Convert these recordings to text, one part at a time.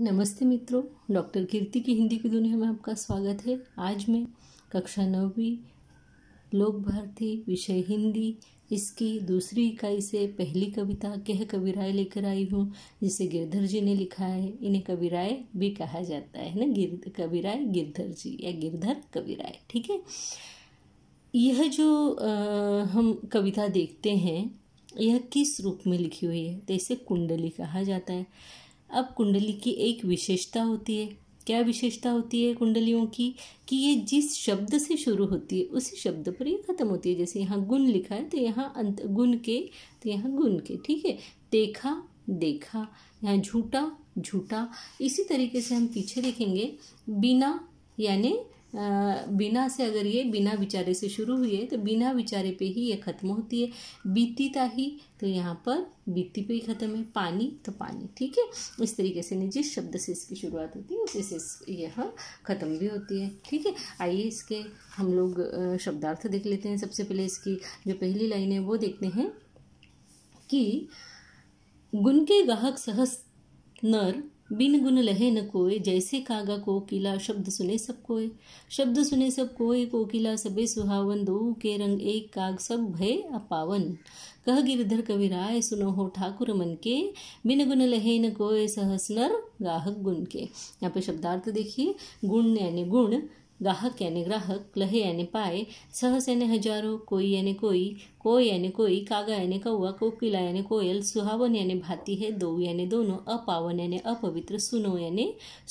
नमस्ते मित्रों डॉक्टर कीर्ति की हिंदी की दुनिया में आपका स्वागत है आज मैं कक्षा नौवीं लोक भारती विषय हिंदी इसकी दूसरी इकाई से पहली कविता कह कविराय लेकर आई हूँ जिसे गिरधर जी ने लिखा है इन्हें कविराय भी कहा जाता है ना गिर कविराय गिरधर जी या गिरधर कविराय ठीक है यह जो आ, हम कविता देखते हैं यह किस रूप में लिखी हुई है तो इसे कुंडली कहा जाता है अब कुंडली की एक विशेषता होती है क्या विशेषता होती है कुंडलियों की कि ये जिस शब्द से शुरू होती है उसी शब्द पर ये ख़त्म होती है जैसे यहाँ गुण लिखा है तो यहाँ अंत गुण के तो यहाँ गुण के ठीक है देखा देखा यहाँ झूठा झूठा इसी तरीके से हम पीछे देखेंगे बिना यानी बिना से अगर ये बिना विचारे से शुरू हुई है तो बिना विचारे पे ही ये खत्म होती है बीती ही तो यहाँ पर बीती पे ही खत्म है पानी तो पानी ठीक है इस तरीके से नहीं जिस शब्द से इसकी शुरुआत होती है उसी से यह ख़त्म भी होती है ठीक है आइए इसके हम लोग शब्दार्थ देख लेते हैं सबसे पहले इसकी जो पहली लाइन है वो देखते हैं कि गुन के गाहक सहस नर बिन गुन लहे न कोय जैसे कागा कोकिला शब्द सुने सब कोय शब्द सुने सब कोय कोकिला सबे सुहावन दो के रंग एक काग सब भय अपावन कह गिरधर कविराय सुनो हो ठाकुर मन के बिन गुण लहे न कोय सहस नर गाहक गुण के यहाँ पे शब्दार्थ देखिए गुण यानी गुण ग्राहक यानी ग्राहक लहे यानी पाए सहस यानी हजारों कोई यानी कोई कोई यानी कोई कागा यानी कौआ कोकिला यानी कोयल सुहावन यानी भाती है दो यानी दोनों अपावन यानी अपवित्र सुनो यानी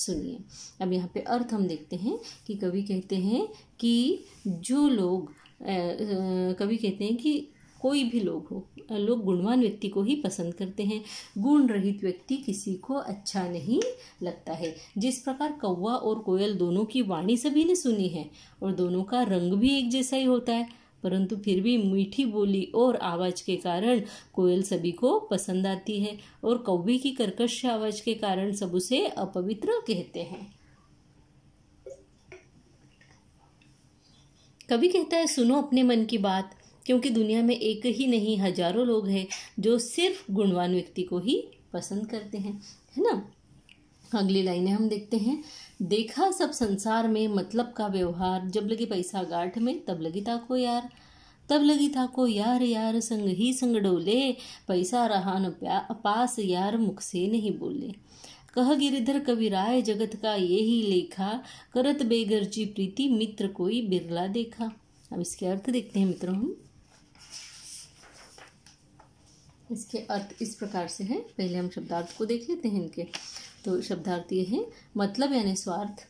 सुनिए अब यहाँ पे अर्थ हम देखते हैं कि कवि कहते हैं कि जो लोग कवि कहते हैं कि कोई भी लोग हो लोग गुणवान व्यक्ति को ही पसंद करते हैं गुण रहित व्यक्ति किसी को अच्छा नहीं लगता है जिस प्रकार कौवा और कोयल दोनों की वाणी सभी ने सुनी है और दोनों का रंग भी एक जैसा ही होता है परंतु फिर भी मीठी बोली और आवाज़ के कारण कोयल सभी को पसंद आती है और कौवे की कर्कश आवाज़ के कारण सब उसे अपवित्र कहते हैं कभी कहता है सुनो अपने मन की बात क्योंकि दुनिया में एक ही नहीं हजारों लोग हैं जो सिर्फ गुणवान व्यक्ति को ही पसंद करते हैं है ना अगली लाइनें हम देखते हैं देखा सब संसार में मतलब का व्यवहार जब लगी पैसा गाठ में तब लगी ताको यार तब लगी था को यार यार संग ही संग डोले पैसा रहा न पास यार मुख से नहीं बोले कह गिरिधर कवि राय जगत का ये ही लेखा करत बेगर्जी प्रीति मित्र कोई बिरला देखा अब इसके अर्थ देखते हैं मित्रों हम इसके अर्थ इस प्रकार से हैं पहले हम शब्दार्थ को देख लेते हैं इनके तो शब्दार्थ ये हैं मतलब यानी स्वार्थ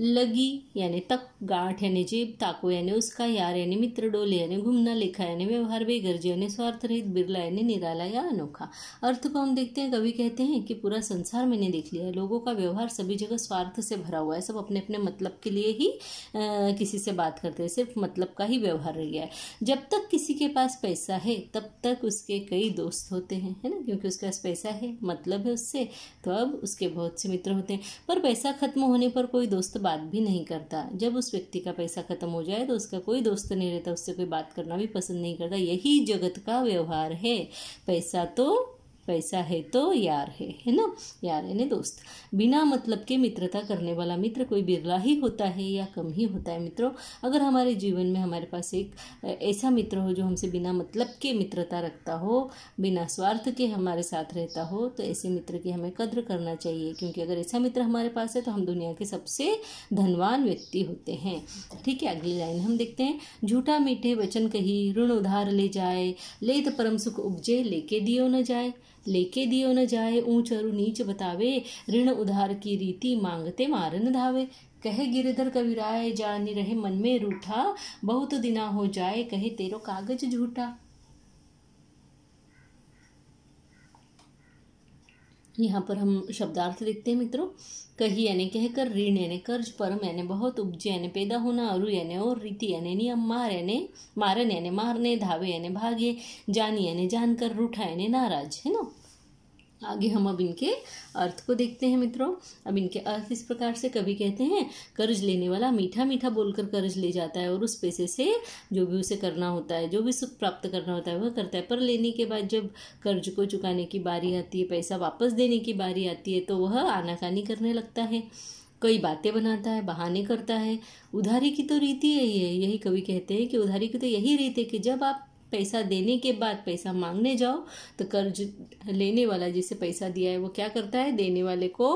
लगी यानी तक गांठ यानी जेब ताको यानी उसका यार यानी मित्र डोले यानी घूमना लिखा यानी व्यवहार बेगर्जी यानी स्वार्थ रहित बिरला यानी निराला या अनोखा अर्थ को हम देखते हैं कभी कहते हैं कि पूरा संसार मैंने देख लिया है लोगों का व्यवहार सभी जगह स्वार्थ से भरा हुआ है सब अपने अपने मतलब के लिए ही आ, किसी से बात करते हैं सिर्फ मतलब का ही व्यवहार रह गया है जब तक किसी के पास पैसा है तब तक उसके कई दोस्त होते हैं है ना क्योंकि उसके पास पैसा है मतलब है उससे तो अब उसके बहुत से मित्र होते हैं पर पैसा खत्म होने पर कोई दोस्त बात भी नहीं करता जब उस व्यक्ति का पैसा खत्म हो जाए तो उसका कोई दोस्त नहीं रहता उससे कोई बात करना भी पसंद नहीं करता यही जगत का व्यवहार है पैसा तो पैसा है तो यार है है ना यार यानी दोस्त बिना मतलब के मित्रता करने वाला मित्र कोई बिरला ही होता है या कम ही होता है मित्रों अगर हमारे जीवन में हमारे पास एक ऐसा मित्र हो जो हमसे बिना मतलब के मित्रता रखता हो बिना स्वार्थ के हमारे साथ रहता हो तो ऐसे मित्र की हमें कद्र करना चाहिए क्योंकि अगर ऐसा मित्र हमारे पास है तो हम दुनिया के सबसे धनवान व्यक्ति होते हैं ठीक है अगली लाइन हम देखते हैं झूठा मीठे वचन कही ऋण उधार ले जाए ले तो परम सुख उपजे लेके दियो न जाए लेके दियो न जाए ऊंच और नीच बतावे ऋण उधार की रीति मांगते मारन धावे कहे गिरधर कविराय जानी रहे मन में रूठा बहुत दिना हो जाए कहे तेरो कागज झूठा यहाँ पर हम शब्दार्थ देखते हैं मित्रों कही यानी कहकर ऋण यानी कर्ज परम यानी बहुत उपज यानी पैदा होना अरु यानी और रीति यानी नियम मार यानी मारन यानी मारने धावे यानी भागे जानी यानी जानकर रूठा यानी नाराज है ना आगे हम अब इनके अर्थ को देखते हैं मित्रों अब इनके अर्थ इस प्रकार से कभी कहते हैं कर्ज लेने वाला मीठा मीठा बोलकर कर्ज ले जाता है और उस पैसे से जो भी उसे करना होता है जो भी सुख प्राप्त करना होता है वह करता है पर लेने के बाद जब कर्ज को चुकाने की बारी आती है पैसा वापस देने की बारी आती है तो वह आनाकानी करने लगता है कई बातें बनाता है बहाने करता है उधारी की तो रीति यही है यही कवि कहते हैं कि उधारी की तो यही रीत है कि जब आप पैसा देने के बाद पैसा मांगने जाओ तो कर्ज लेने वाला जिसे पैसा दिया है वो क्या करता है देने वाले को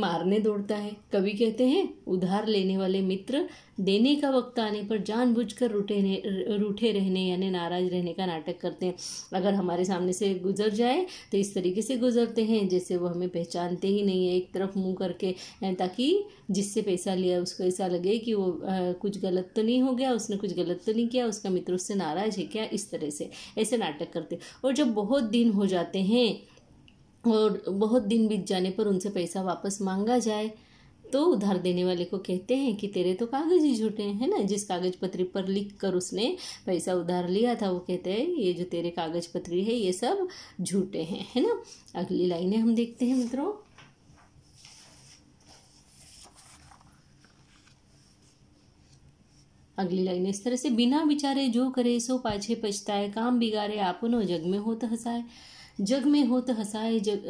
मारने दौड़ता है कवि कहते हैं उधार लेने वाले मित्र देने का वक्त आने पर जानबूझकर रूठे रूठे रहने यानी नाराज रहने का नाटक करते हैं अगर हमारे सामने से गुजर जाए तो इस तरीके से गुजरते हैं जैसे वो हमें पहचानते ही नहीं है एक तरफ मुंह करके ताकि जिससे पैसा लिया उसको ऐसा लगे कि वो आ, कुछ गलत तो नहीं हो गया उसने कुछ गलत तो नहीं किया उसका मित्र उससे नाराज है क्या इस तरह से ऐसे नाटक करते और जब बहुत दिन हो जाते हैं और बहुत दिन बीत जाने पर उनसे पैसा वापस मांगा जाए तो उधार देने वाले को कहते हैं कि तेरे तो कागज ही झूठे हैं ना जिस कागज पत्री पर लिख कर उसने पैसा उधार लिया था वो कहते हैं ये जो तेरे कागज पत्री है ये सब झूठे हैं है ना अगली लाइनें हम देखते हैं मित्रों अगली लाइन इस तरह से बिना विचारे जो करे सो पाछे पछताए काम बिगाड़े आपनो जग में हो तो हंसाए जग में होत तो हसाए जग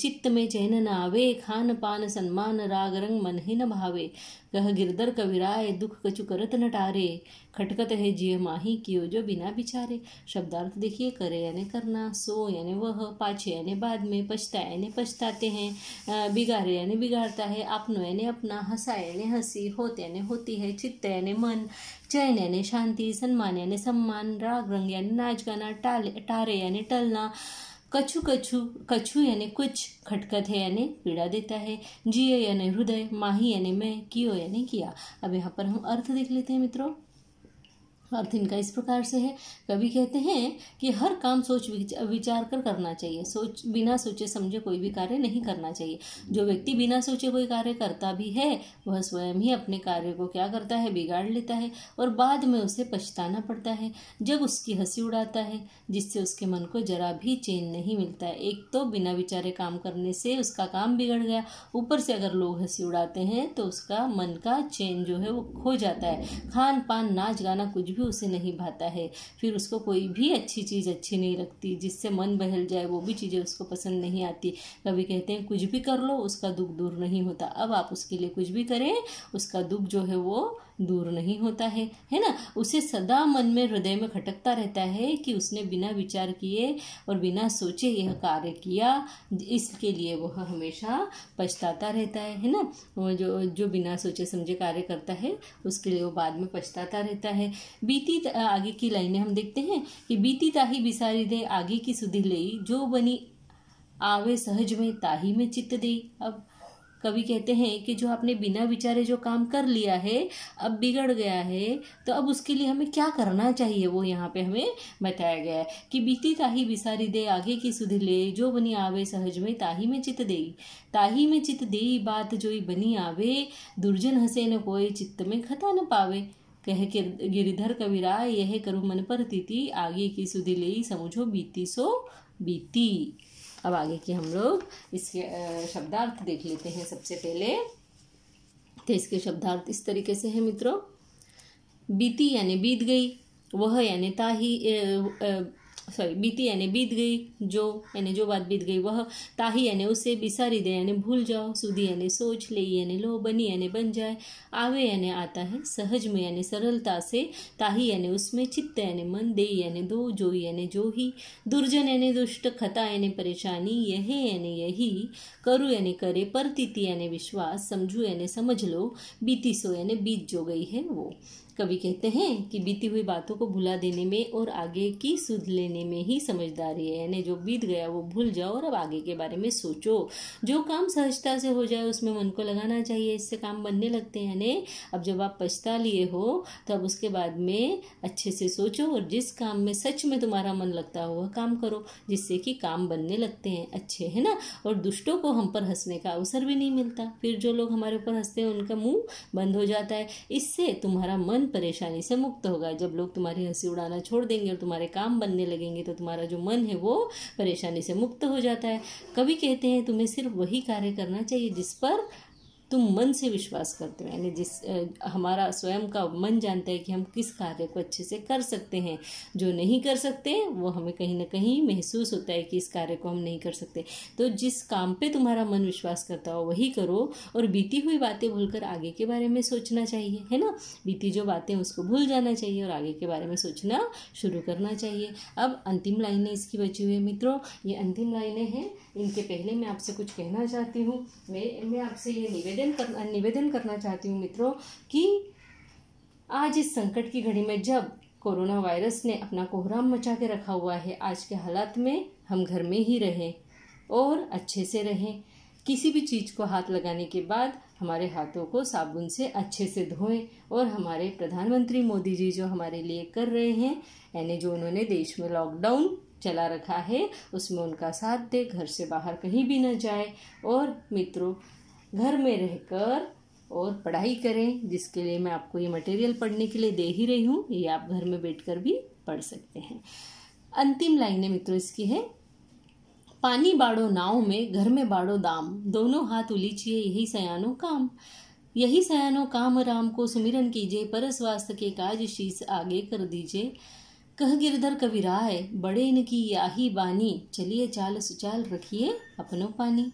चित्त में चैन न आवे खान पान सम्मान राग रंग मन ही न भावे कह गिरदर कविराय दुख कछु करत न टारे खटकत है जिय माही कियो जो बिना बिचारे शब्दार्थ देखिए करे यानी करना सो यानी वह पाछे यानी बाद में पछताए यानी पछताते हैं बिगाड़े यानी बिगाड़ता है अपनो यानी अपना हंसा यानी हंसी होते यानी होती है चित्त यानी मन चैन यानी शांती सन्मान यानी सम्मान राग रंग याने नाच गाना टाले टारे याने टलना कछु कछु कछु यानी कुछ खटखट है यानी पीड़ा देता है जियो यानी हृदय माही यानी मैं कियो यानी किया अब यहाँ पर हम अर्थ देख लेते हैं मित्रों अर्थ इनका इस प्रकार से है कभी कहते हैं कि हर काम सोच विचार कर करना चाहिए सोच बिना सोचे समझे कोई भी कार्य नहीं करना चाहिए जो व्यक्ति बिना सोचे कोई कार्य करता भी है वह स्वयं ही अपने कार्य को क्या करता है बिगाड़ लेता है और बाद में उसे पछताना पड़ता है जब उसकी हंसी उड़ाता है जिससे उसके मन को जरा भी चैन नहीं मिलता है एक तो बिना विचारे काम करने से उसका काम बिगड़ गया ऊपर से अगर लोग हंसी उड़ाते हैं तो उसका मन का चैन जो है वो खो जाता है खान पान नाच गाना कुछ भी उसे नहीं भाता है फिर उसको कोई भी अच्छी चीज़ अच्छी नहीं लगती जिससे मन बहल जाए वो भी चीज़ें उसको पसंद नहीं आती कभी कहते हैं कुछ भी कर लो उसका दुख दूर नहीं होता अब आप उसके लिए कुछ भी करें उसका दुख जो है वो दूर नहीं होता है है ना उसे सदा मन में हृदय में खटकता रहता है कि उसने बिना विचार किए और बिना सोचे यह कार्य किया इसके लिए वह हमेशा पछताता रहता है है ना वो जो जो बिना सोचे समझे कार्य करता है उसके लिए वो बाद में पछताता रहता है बीती आगे की लाइनें हम देखते हैं कि बीती ताही बिसारी दे आगे की सुधी ले जो बनी आवे सहज में ताही में चित्त दे अब कवि कहते हैं कि जो आपने बिना विचारे जो काम कर लिया है अब बिगड़ गया है तो अब उसके लिए हमें क्या करना चाहिए वो यहाँ पे हमें बताया गया है कि बीती ताही बिसारी दे आगे की सुध ले जो बनी आवे सहज में ताही में चित दे ताही में चित दे बात ही बनी आवे दुर्जन हंसे न कोई चित्त में खता न पावे कह के गिरिधर कविरा यह करु मन पर तिथि आगे की सुधी ले समझो बीती सो बीती अब आगे की हम लोग इसके शब्दार्थ देख लेते हैं सबसे पहले तो इसके शब्दार्थ इस तरीके से है मित्रों बीती यानी बीत गई वह यानी ताही सॉरी बीती यानी बीत गई जो यानी जो बात बीत गई वह ताही यानी उसे बिसारी दे यानी भूल जाओ सुधी यानी सोच ले यानी लो बनी यानी बन जाए आवे यानी आता है सहज में यानी सरलता से ताही यानी उसमें चित्त यानी मन दे यानी दो जो यानी जो ही दुर्जन यानी दुष्ट खता यानी परेशानी यह यानी यही करु यानी करे परतीति यानी विश्वास समझू यानी समझ लो बीती सो यानी बीत जो गई है वो कवि कहते हैं कि बीती हुई बातों को भुला देने में और आगे की सुध लेने में ही समझदारी है यानी जो बीत गया वो भूल जाओ और अब आगे के बारे में सोचो जो काम सहजता से हो जाए उसमें मन को लगाना चाहिए इससे काम बनने लगते हैं यानी अब जब आप पछता लिए हो तब उसके बाद में अच्छे से सोचो और जिस काम में सच में तुम्हारा मन लगता हो वह काम करो जिससे कि काम बनने लगते हैं अच्छे है ना और दुष्टों को हम पर हंसने का अवसर भी नहीं मिलता फिर जो लोग हमारे ऊपर हंसते हैं उनका मुंह बंद हो जाता है इससे तुम्हारा मन परेशानी से मुक्त होगा जब लोग तुम्हारी हंसी उड़ाना छोड़ देंगे और तुम्हारे काम बनने लगेंगे तो तुम्हारा जो मन है वो परेशानी से मुक्त हो जाता है कभी कहते हैं तुम्हें सिर्फ वही कार्य करना चाहिए जिस पर तुम मन से विश्वास करते हो यानी जिस हमारा स्वयं का मन जानता है कि हम किस कार्य को अच्छे से कर सकते हैं जो नहीं कर सकते वो हमें कहीं ना कहीं महसूस होता है कि इस कार्य को हम नहीं कर सकते तो जिस काम पे तुम्हारा मन विश्वास करता हो वही करो और बीती हुई बातें भूलकर आगे के बारे में सोचना चाहिए है ना बीती जो बातें उसको भूल जाना चाहिए और आगे के बारे में सोचना शुरू करना चाहिए अब अंतिम लाइनें इसकी बची हुई है मित्रों ये अंतिम लाइनें हैं इनके पहले मैं आपसे कुछ कहना चाहती हूँ मैं मैं आपसे ये निवेदन निवेदन कर निवेदन करना चाहती हूँ मित्रों कि आज इस संकट की घड़ी में जब कोरोना वायरस ने अपना कोहराम मचा के रखा हुआ है आज के हालात में हम घर में ही रहें और अच्छे से रहें किसी भी चीज़ को हाथ लगाने के बाद हमारे हाथों को साबुन से अच्छे से धोएं और हमारे प्रधानमंत्री मोदी जी जो हमारे लिए कर रहे हैं यानी जो उन्होंने देश में लॉकडाउन चला रखा है उसमें उनका साथ दे घर से बाहर कहीं भी ना जाए और मित्रों घर में रहकर और पढ़ाई करें जिसके लिए मैं आपको ये मटेरियल पढ़ने के लिए दे ही रही हूँ ये आप घर में बैठकर भी पढ़ सकते हैं अंतिम लाइनें मित्रों इसकी है पानी बाड़ो नाव में घर में बाड़ो दाम दोनों हाथ उलीचिए यही सयानो काम यही सयानो काम राम को सुमिरन कीजिए स्वास्थ्य के काज शीश आगे कर दीजिए कह गिरधर कविराय बड़े इनकी याही बानी चलिए चाल सुचाल रखिए अपनों पानी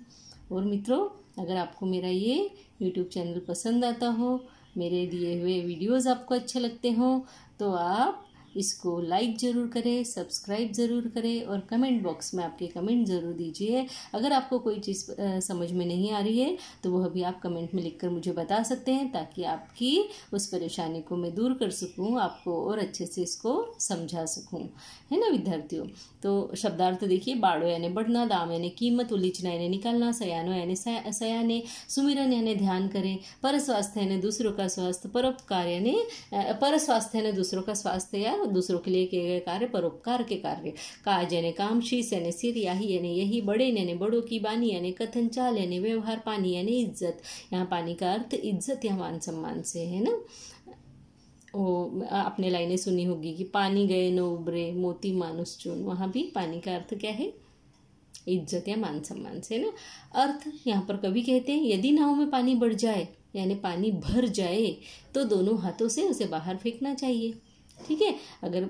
और मित्रों अगर आपको मेरा ये यूट्यूब चैनल पसंद आता हो मेरे दिए हुए वीडियोस आपको अच्छे लगते हों तो आप इसको लाइक ज़रूर करें सब्सक्राइब ज़रूर करें और कमेंट बॉक्स में आपके कमेंट ज़रूर दीजिए अगर आपको कोई चीज़ समझ में नहीं आ रही है तो वह भी आप कमेंट में लिखकर मुझे बता सकते हैं ताकि आपकी उस परेशानी को मैं दूर कर सकूँ आपको और अच्छे से इसको समझा सकूँ है ना विद्यार्थियों तो शब्दार्थ देखिए बाड़ो यानी बढ़ना दाम यानी कीमत उलीचना यानी निकालना सयानो यानी सयाने सुमिरन यानी ध्यान करें पर स्वास्थ्य यानी दूसरों का स्वास्थ्य परोपकार यानी पर स्वास्थ्य यानी दूसरों का स्वास्थ्य या और दूसरों के लिए किए गए कार्य परोपकार के कार्य काज यानी काम शीस यानी सिर याही यानी यही बड़े यानी बड़ों की बानी यानी कथन चाल यानी व्यवहार पानी यानी इज्जत यहाँ पानी का अर्थ इज्जत या मान सम्मान से है ना वो आपने लाइनें सुनी होगी कि पानी गए न उबरे मोती मानुस चुन वहाँ भी पानी का अर्थ क्या है इज्जत या मान सम्मान से ना अर्थ यहाँ पर कभी कहते हैं यदि नाव में पानी बढ़ जाए यानी पानी भर जाए तो दोनों हाथों से उसे बाहर फेंकना चाहिए ठीक है अगर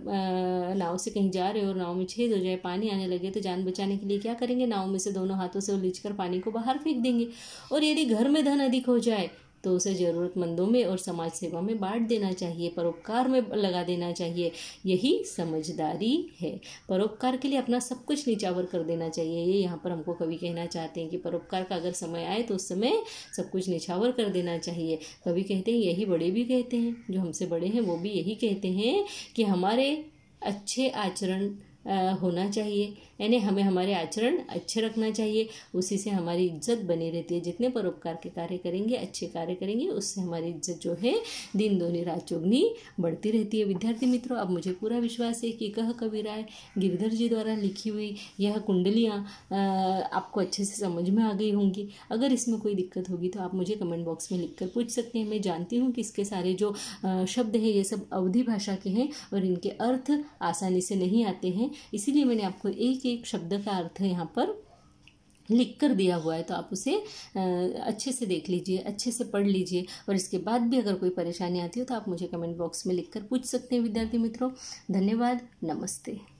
नाव से कहीं जा रहे हो और नाव में छेद हो जाए पानी आने लगे तो जान बचाने के लिए क्या करेंगे नाव में से दोनों हाथों से उलीच कर पानी को बाहर फेंक देंगे और यदि घर में धन अधिक हो जाए तो उसे ज़रूरतमंदों में और समाज सेवा में बांट देना चाहिए परोपकार में लगा देना चाहिए यही समझदारी है परोपकार के लिए अपना सब कुछ निचावर कर देना चाहिए ये यहाँ पर हमको कभी कहना चाहते हैं कि परोपकार का अगर समय आए तो उस समय सब कुछ निछावर कर देना चाहिए कभी कहते हैं यही बड़े भी कहते हैं जो हमसे बड़े हैं वो भी यही कहते हैं कि हमारे अच्छे आचरण होना चाहिए यानी हमें हमारे आचरण अच्छे रखना चाहिए उसी से हमारी इज्जत बनी रहती है जितने परोपकार के कार्य करेंगे अच्छे कार्य करेंगे उससे हमारी इज्जत जो है दिन दोनी रात चौगनी बढ़ती रहती है विद्यार्थी मित्रों अब मुझे पूरा विश्वास है कि कह कविराय गिरधर जी द्वारा लिखी हुई यह कुंडलियाँ आपको अच्छे से समझ में आ गई होंगी अगर इसमें कोई दिक्कत होगी तो आप मुझे कमेंट बॉक्स में लिख कर पूछ सकते हैं मैं जानती हूँ कि इसके सारे जो शब्द हैं ये सब अवधि भाषा के हैं और इनके अर्थ आसानी से नहीं आते हैं इसीलिए मैंने आपको एक एक एक शब्द का अर्थ यहाँ पर लिख कर दिया हुआ है तो आप उसे अच्छे से देख लीजिए अच्छे से पढ़ लीजिए और इसके बाद भी अगर कोई परेशानी आती हो तो आप मुझे कमेंट बॉक्स में लिख कर पूछ सकते हैं विद्यार्थी मित्रों धन्यवाद नमस्ते